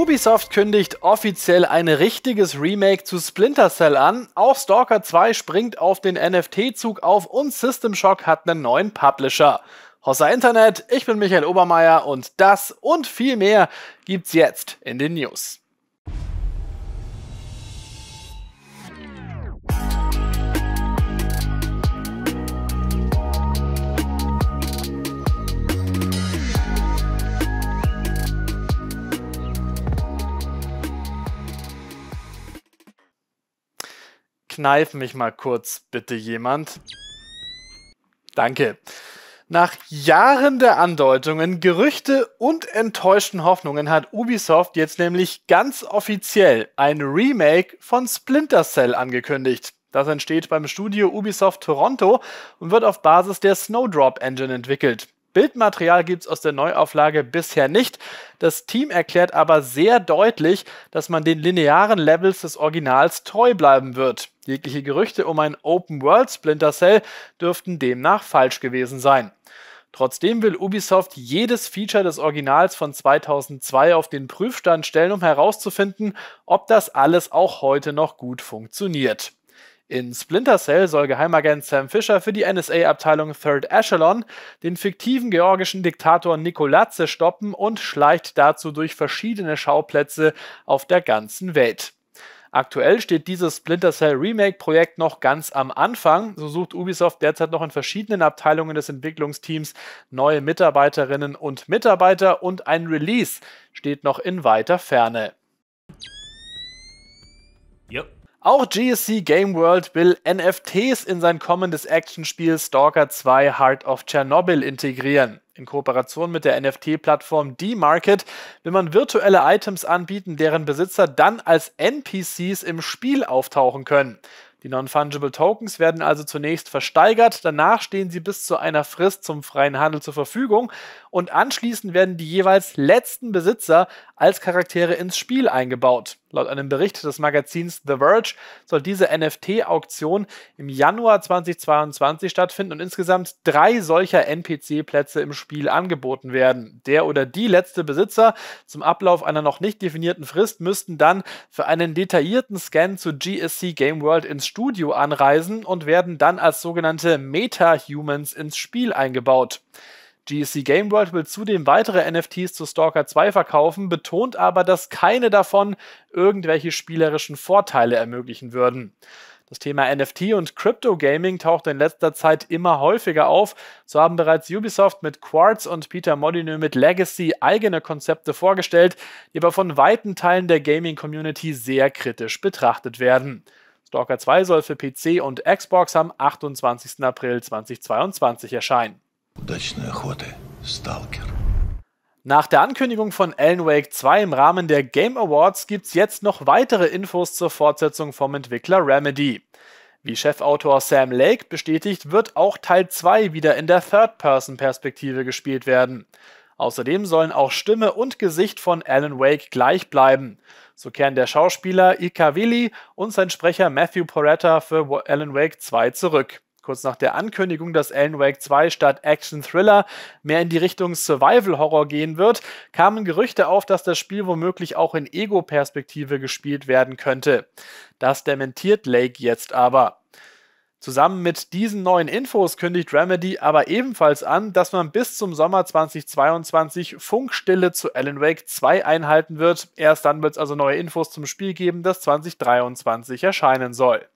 Ubisoft kündigt offiziell ein richtiges Remake zu Splinter Cell an, auch Stalker 2 springt auf den NFT-Zug auf und System Shock hat einen neuen Publisher. Hossa Internet, ich bin Michael Obermeier und das und viel mehr gibt's jetzt in den News. kneif mich mal kurz, bitte jemand. Danke. Nach Jahren der Andeutungen, Gerüchte und enttäuschten Hoffnungen hat Ubisoft jetzt nämlich ganz offiziell ein Remake von Splinter Cell angekündigt. Das entsteht beim Studio Ubisoft Toronto und wird auf Basis der Snowdrop Engine entwickelt. Bildmaterial gibt es aus der Neuauflage bisher nicht. Das Team erklärt aber sehr deutlich, dass man den linearen Levels des Originals treu bleiben wird. Jegliche Gerüchte um ein Open-World Splinter Cell dürften demnach falsch gewesen sein. Trotzdem will Ubisoft jedes Feature des Originals von 2002 auf den Prüfstand stellen, um herauszufinden, ob das alles auch heute noch gut funktioniert. In Splinter Cell soll Geheimagent Sam Fisher für die NSA-Abteilung Third Echelon den fiktiven georgischen Diktator Nikolatze stoppen und schleicht dazu durch verschiedene Schauplätze auf der ganzen Welt. Aktuell steht dieses Splinter Cell Remake-Projekt noch ganz am Anfang. So sucht Ubisoft derzeit noch in verschiedenen Abteilungen des Entwicklungsteams neue Mitarbeiterinnen und Mitarbeiter und ein Release steht noch in weiter Ferne. Yep. Auch GSC Game World will NFTs in sein kommendes Actionspiel Stalker 2 Heart of Chernobyl integrieren. In Kooperation mit der NFT-Plattform D-Market will man virtuelle Items anbieten, deren Besitzer dann als NPCs im Spiel auftauchen können. Die Non-Fungible Tokens werden also zunächst versteigert, danach stehen sie bis zu einer Frist zum freien Handel zur Verfügung und anschließend werden die jeweils letzten Besitzer als Charaktere ins Spiel eingebaut. Laut einem Bericht des Magazins The Verge soll diese NFT-Auktion im Januar 2022 stattfinden und insgesamt drei solcher NPC-Plätze im Spiel angeboten werden. Der oder die letzte Besitzer zum Ablauf einer noch nicht definierten Frist müssten dann für einen detaillierten Scan zu GSC Game World ins Studio anreisen und werden dann als sogenannte Meta-Humans ins Spiel eingebaut. GSC Game World will zudem weitere NFTs zu Stalker 2 verkaufen, betont aber, dass keine davon irgendwelche spielerischen Vorteile ermöglichen würden. Das Thema NFT und Crypto Gaming taucht in letzter Zeit immer häufiger auf. So haben bereits Ubisoft mit Quartz und Peter Molyneux mit Legacy eigene Konzepte vorgestellt, die aber von weiten Teilen der Gaming Community sehr kritisch betrachtet werden. Stalker 2 soll für PC und Xbox am 28. April 2022 erscheinen удачной охоты, сталкер. Nach der Ankündigung von Alan Wake 2 im Rahmen der Game Awards gibt es jetzt noch weitere Infos zur Fortsetzung vom Entwickler Remedy. Wie Chefautor Sam Lake bestätigt, wird auch Teil 2 wieder in der Third-Person-Perspektive gespielt werden. Außerdem sollen auch Stimme und Gesicht von Alan Wake gleich bleiben. So kehren der Schauspieler Ika Willi und sein Sprecher Matthew Poretta für Alan Wake 2 zurück kurz nach der Ankündigung, dass Alan Wake 2 statt Action-Thriller mehr in die Richtung Survival-Horror gehen wird, kamen Gerüchte auf, dass das Spiel womöglich auch in Ego-Perspektive gespielt werden könnte. Das dementiert Lake jetzt aber. Zusammen mit diesen neuen Infos kündigt Remedy aber ebenfalls an, dass man bis zum Sommer 2022 Funkstille zu Alan Wake 2 einhalten wird. Erst dann wird es also neue Infos zum Spiel geben, das 2023 erscheinen soll.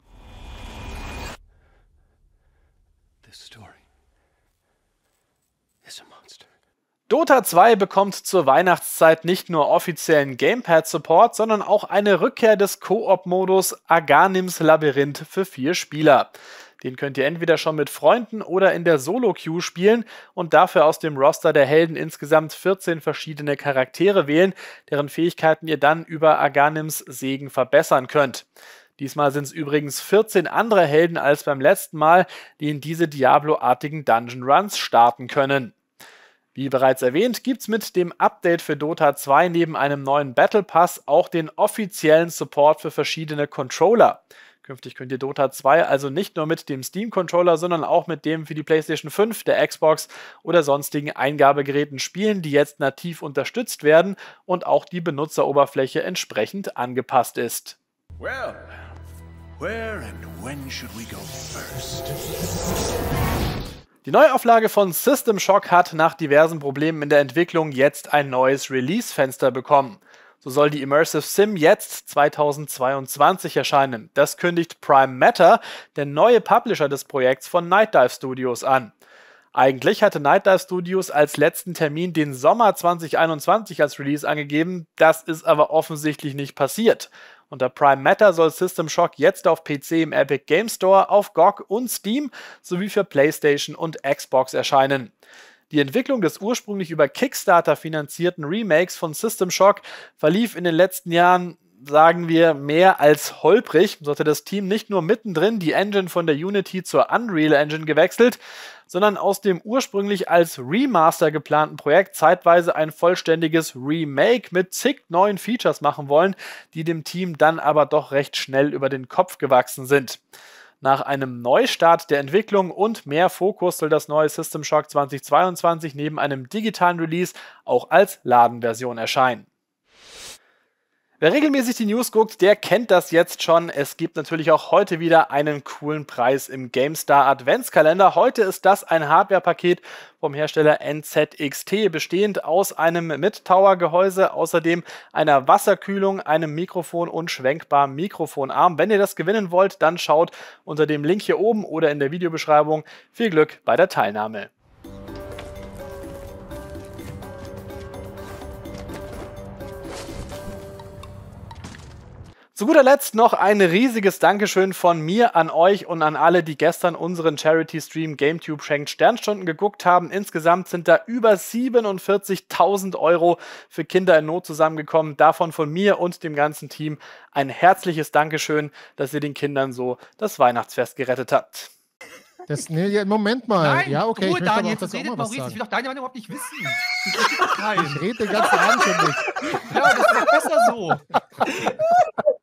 Dota 2 bekommt zur Weihnachtszeit nicht nur offiziellen Gamepad-Support, sondern auch eine Rückkehr des Koop-Modus Aghanims Labyrinth für vier Spieler. Den könnt ihr entweder schon mit Freunden oder in der Solo-Queue spielen und dafür aus dem Roster der Helden insgesamt 14 verschiedene Charaktere wählen, deren Fähigkeiten ihr dann über Aghanims Segen verbessern könnt. Diesmal sind es übrigens 14 andere Helden als beim letzten Mal, die in diese Diablo-artigen Dungeon Runs starten können. Wie bereits erwähnt, gibt's mit dem Update für Dota 2 neben einem neuen Battle Pass auch den offiziellen Support für verschiedene Controller. Künftig könnt ihr Dota 2 also nicht nur mit dem Steam-Controller, sondern auch mit dem für die PlayStation 5, der Xbox oder sonstigen Eingabegeräten spielen, die jetzt nativ unterstützt werden und auch die Benutzeroberfläche entsprechend angepasst ist. Well, where and when should we go first? Die Neuauflage von System Shock hat nach diversen Problemen in der Entwicklung jetzt ein neues Release-Fenster bekommen. So soll die Immersive Sim jetzt 2022 erscheinen. Das kündigt Prime Matter, der neue Publisher des Projekts von Night Dive Studios, an. Eigentlich hatte Nightdive Studios als letzten Termin den Sommer 2021 als Release angegeben, das ist aber offensichtlich nicht passiert. Unter Prime Matter soll System Shock jetzt auf PC im Epic Game Store, auf GOG und Steam sowie für PlayStation und Xbox erscheinen. Die Entwicklung des ursprünglich über Kickstarter finanzierten Remakes von System Shock verlief in den letzten Jahren sagen wir, mehr als holprig. Sollte das Team nicht nur mittendrin die Engine von der Unity zur Unreal Engine gewechselt, sondern aus dem ursprünglich als Remaster geplanten Projekt zeitweise ein vollständiges Remake mit zig neuen Features machen wollen, die dem Team dann aber doch recht schnell über den Kopf gewachsen sind. Nach einem Neustart der Entwicklung und mehr Fokus soll das neue System Shock 2022 neben einem digitalen Release auch als Ladenversion erscheinen. Wer regelmäßig die News guckt, der kennt das jetzt schon. Es gibt natürlich auch heute wieder einen coolen Preis im GameStar Adventskalender. Heute ist das ein Hardware-Paket vom Hersteller NZXT, bestehend aus einem Mid-Tower-Gehäuse, außerdem einer Wasserkühlung, einem Mikrofon und schwenkbarem Mikrofonarm. Wenn ihr das gewinnen wollt, dann schaut unter dem Link hier oben oder in der Videobeschreibung. Viel Glück bei der Teilnahme. Zu guter Letzt noch ein riesiges Dankeschön von mir an euch und an alle, die gestern unseren Charity-Stream GameTube schenkt Sternstunden geguckt haben. Insgesamt sind da über 47.000 Euro für Kinder in Not zusammengekommen. Davon von mir und dem ganzen Team ein herzliches Dankeschön, dass ihr den Kindern so das Weihnachtsfest gerettet habt. Das, nee, Moment mal. Nein, ja, okay. Ruhe, ich Daniel, jetzt redet Maurice. Ich will doch Daniel überhaupt nicht wissen. Ich, ich rede den ganzen Abend schon nicht. Ja, das ist doch besser so.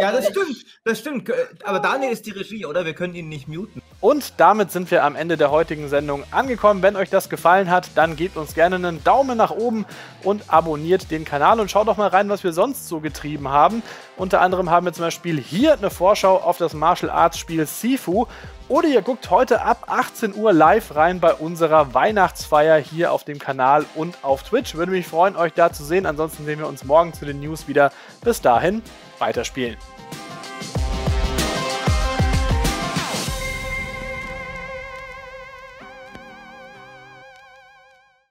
ja, das stimmt. Das stimmt. Äh, aber Daniel ist die Regie, oder? Wir können ihn nicht muten. Und damit sind wir am Ende der heutigen Sendung angekommen. Wenn euch das gefallen hat, dann gebt uns gerne einen Daumen nach oben und abonniert den Kanal und schaut doch mal rein, was wir sonst so getrieben haben. Unter anderem haben wir zum Beispiel hier eine Vorschau auf das Martial Arts Spiel Sifu. Oder ihr guckt heute ab 18 Uhr live rein bei unserer Weihnachtsfeier hier auf dem Kanal und auf Twitch. Würde mich freuen, euch da zu sehen. Ansonsten sehen wir uns morgen zu den News wieder. Bis dahin, weiterspielen. Bien.